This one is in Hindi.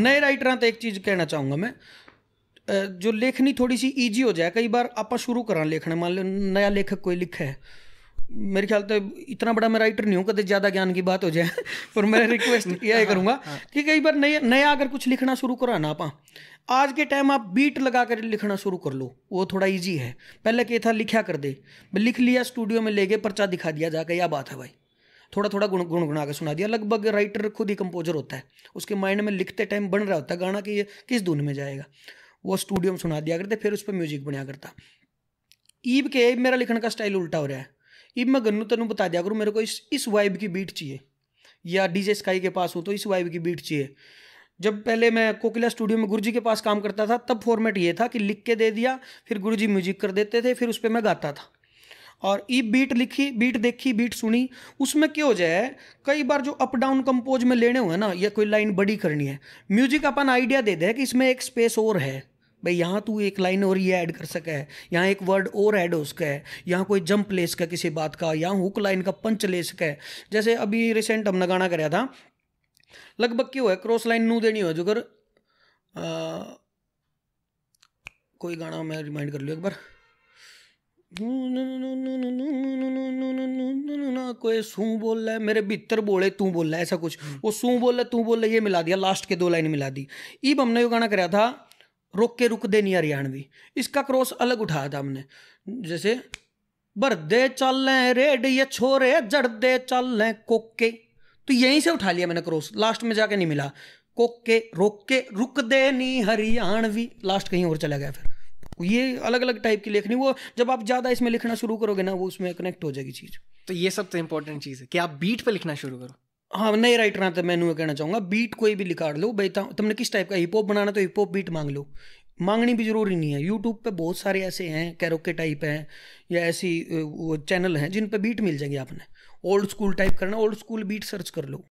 नए राइटर तो एक चीज कहना चाहूंगा मैं जो लेखनी थोड़ी सी ईजी हो जाए कई बार आप शुरू करा लेखना मान लो नया लेखक कोई लिखा है मेरे ख्याल तो इतना बड़ा मैं राइटर नहीं हूँ कभी ज़्यादा ज्ञान की बात हो जाए पर मैं रिक्वेस्ट यही करूँगा हाँ, हाँ। कि कई बार नया नया अगर कुछ लिखना शुरू कराना आप आज के टाइम आप बीट लगा कर लिखना शुरू कर लो वो थोड़ा इजी है पहले क्या था लिखा कर दे लिख लिया स्टूडियो में ले गए पर्चा दिखा दिया जाकर यह बात है भाई थोड़ा थोड़ा गुण गुणगुना के सुना दिया लगभग राइटर खुद ही कंपोजर होता है उसके माइंड में लिखते टाइम बन रहा होता है गाना कि ये किस धुन में जाएगा वो स्टूडियो में सुना दिया करते फिर उस पर म्यूजिक बनाया करता ईब के ईब मेरा लिखने का स्टाइल उल्टा हो रहा है ईब मैं गन्नू तनु बता दिया करूँ मेरे को इस इस वाइब की बीट चाहिए या डीजे स्काई के पास हो तो इस वाइब की बीट चाहिए जब पहले मैं कोकिला स्टूडियो में गुरुजी के पास काम करता था तब फॉर्मेट ये था कि लिख के दे दिया फिर गुरुजी म्यूजिक कर देते थे फिर उस पर मैं गाता था और ई बीट लिखी बीट देखी बीट सुनी उसमें क्या हो जाए कई बार जो अप डाउन कंपोज में लेने हुए ना या कोई लाइन बड़ी करनी है म्यूजिक अपन आइडिया दे दे कि इसमें एक स्पेस और है भाई यहाँ तू एक लाइन और ये ऐड कर सका है यहाँ एक वर्ड और ऐड हो सका है यहाँ कोई जंप ले सका किसी बात का यहाँ हुक लाइन का पंच ले सका है जैसे अभी रिसेंट हमने गाना कराया था लगभग क्यों है क्रॉस लाइन नू देनी हो जो कर आ, कोई गाना मैं रिमाइंड कर लूँ एक बार कोई सू बोल रहा है मेरे भीतर बोले तू बोल रहा है ऐसा कुछ वो सू बोल रहा तू बोल रहा ये मिला दिया लास्ट के दो लाइन मिला दी ईब हमने ये गाना कराया था रोक के रुक दे नहीं हरियाणवी इसका क्रॉस अलग उठाया था हमने जैसे बरदे चल रेड ये छोरे जड़दे चल कोके तो यहीं से उठा लिया मैंने क्रॉस लास्ट में जाके नहीं मिला कोके रोक के रुक दे नी हरियाणवी लास्ट कहीं और चला गया फिर ये अलग अलग टाइप की लेखनी वो जब आप ज़्यादा इसमें लिखना शुरू करोगे ना वो उसमें कनेक्ट हो जाएगी चीज़ तो ये सब तो इंपॉर्टेंट चीज़ है कि आप बीट पर लिखना शुरू करो हाँ नए राइटर आते मैं नू कहना चाहूंगा बीट कोई भी लिखा लो भाई तुमने किस टाइप का हिप हॉप बनाना तो हिप हॉप बीट मांग लो मांगनी भी ज़रूरी नहीं है यूट्यूब पे बहुत सारे ऐसे हैं कैरोके टाइप हैं या ऐसी वो चैनल हैं जिन पे बीट मिल जाएंगे आपने ओल्ड स्कूल टाइप करना ओल्ड स्कूल बीट सर्च कर लो